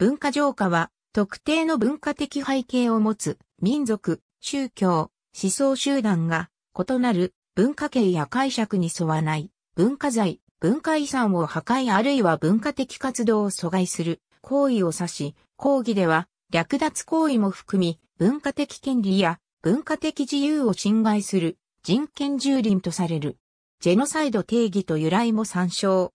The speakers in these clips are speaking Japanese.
文化浄化は、特定の文化的背景を持つ民族、宗教、思想集団が異なる文化系や解釈に沿わない文化財、文化遺産を破壊あるいは文化的活動を阻害する行為を指し、抗議では略奪行為も含み文化的権利や文化的自由を侵害する人権蹂躙とされる。ジェノサイド定義と由来も参照。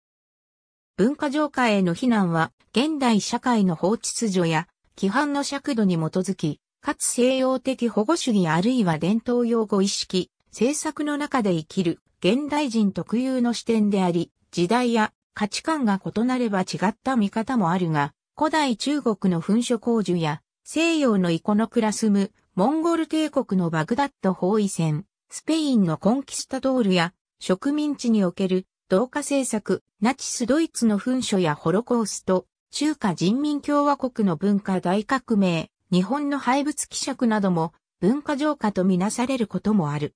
文化浄化への非難は、現代社会の法秩序や、規範の尺度に基づき、かつ西洋的保護主義あるいは伝統用語意識、政策の中で生きる現代人特有の視点であり、時代や価値観が異なれば違った見方もあるが、古代中国の噴書工事や西洋のイコノクラスム、モンゴル帝国のバグダッド包囲戦、スペインのコンキスタドールや植民地における同化政策、ナチスドイツの文書やホロコースト、中華人民共和国の文化大革命、日本の廃物希釈なども文化浄化とみなされることもある。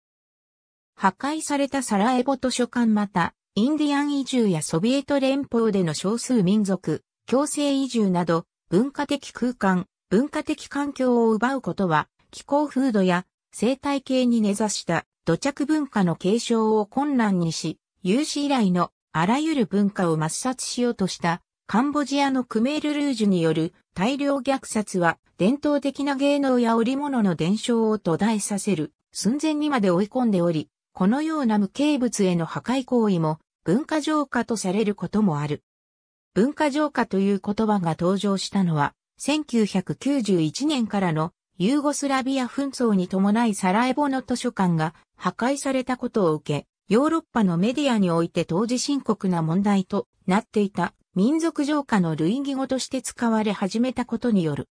破壊されたサラエボ図書館また、インディアン移住やソビエト連邦での少数民族、強制移住など、文化的空間、文化的環境を奪うことは、気候風土や生態系に根ざした土着文化の継承を困難にし、有史以来のあらゆる文化を抹殺しようとしたカンボジアのクメールルージュによる大量虐殺は伝統的な芸能や織物の伝承を途絶えさせる寸前にまで追い込んでおり、このような無形物への破壊行為も文化浄化とされることもある。文化浄化という言葉が登場したのは、1991年からのユーゴスラビア紛争に伴いサラエボの図書館が破壊されたことを受け、ヨーロッパのメディアにおいて当時深刻な問題となっていた民族浄化の類義語として使われ始めたことによる。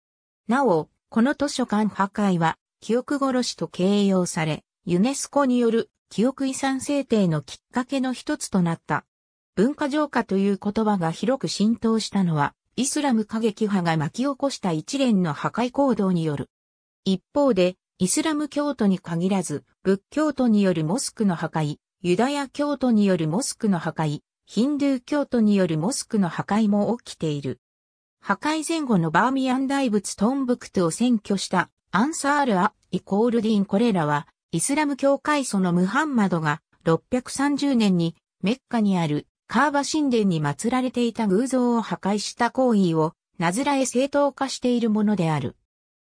なお、この図書館破壊は記憶殺しと形容され、ユネスコによる記憶遺産制定のきっかけの一つとなった。文化浄化という言葉が広く浸透したのは、イスラム過激派が巻き起こした一連の破壊行動による。一方で、イスラム教徒に限らず、仏教徒によるモスクの破壊、ユダヤ教徒によるモスクの破壊、ヒンドゥー教徒によるモスクの破壊も起きている。破壊前後のバーミヤン大仏トンブクトを占拠したアンサール・ア・イコールディンこれらはイスラム教会祖のムハンマドが630年にメッカにあるカーバ神殿に祀られていた偶像を破壊した行為をなずらえ正当化しているものである。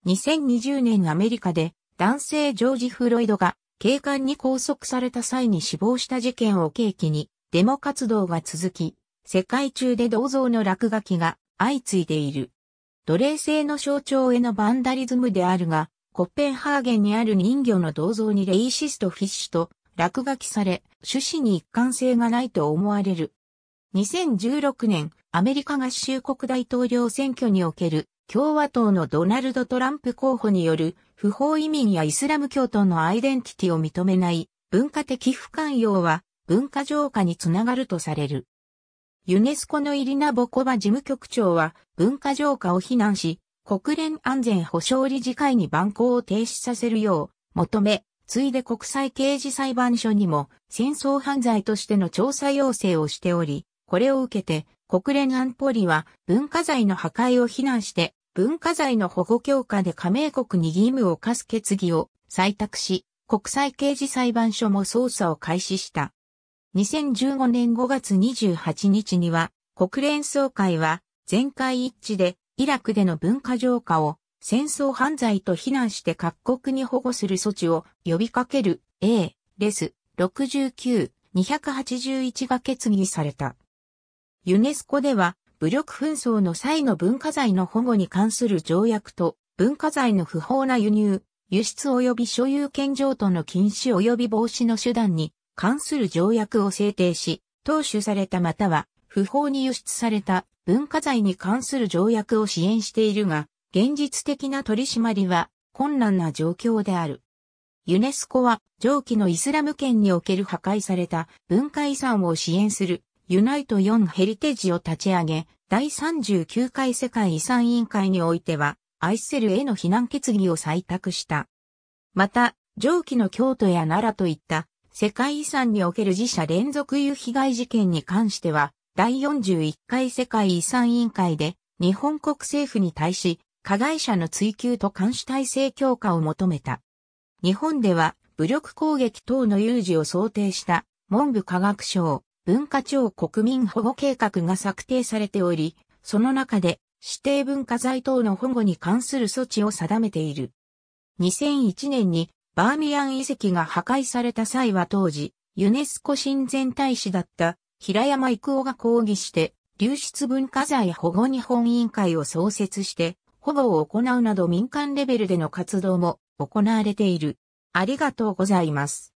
2020年アメリカで男性ジョージ・フロイドが警官に拘束された際に死亡した事件を契機に、デモ活動が続き、世界中で銅像の落書きが相次いでいる。奴隷制の象徴へのバンダリズムであるが、コッペンハーゲンにある人魚の銅像にレイシストフィッシュと落書きされ、趣旨に一貫性がないと思われる。2016年、アメリカ合衆国大統領選挙における共和党のドナルド・トランプ候補による不法移民やイスラム教徒のアイデンティティを認めない文化的不寛容は文化浄化につながるとされる。ユネスコのイリナ・ボコバ事務局長は文化浄化を非難し、国連安全保障理事会に蛮行を停止させるよう求め、ついで国際刑事裁判所にも戦争犯罪としての調査要請をしており、これを受けて国連安保理は文化財の破壊を非難して文化財の保護強化で加盟国に義務を課す決議を採択し、国際刑事裁判所も捜査を開始した。2015年5月28日には、国連総会は全会一致でイラクでの文化浄化を戦争犯罪と非難して各国に保護する措置を呼びかける A、レス69、281が決議された。ユネスコでは武力紛争の際の文化財の保護に関する条約と、文化財の不法な輸入、輸出及び所有権譲渡の禁止及び防止の手段に関する条約を制定し、当主されたまたは不法に輸出された文化財に関する条約を支援しているが、現実的な取り締まりは困難な状況である。ユネスコは上記のイスラム圏における破壊された文化遺産を支援するユナイト4ヘリテージを立ち上げ、第39回世界遺産委員会においては、アイセルへの避難決議を採択した。また、上記の京都や奈良といった世界遺産における自社連続有被害事件に関しては、第41回世界遺産委員会で日本国政府に対し、加害者の追及と監視体制強化を求めた。日本では武力攻撃等の有事を想定した文部科学省文化庁国民保護計画が策定されており、その中で指定文化財等の保護に関する措置を定めている。2001年にバーミヤン遺跡が破壊された際は当時、ユネスコ親善大使だった平山郁夫が抗議して流出文化財保護日本委員会を創設して保護を行うなど民間レベルでの活動も行われている。ありがとうございます。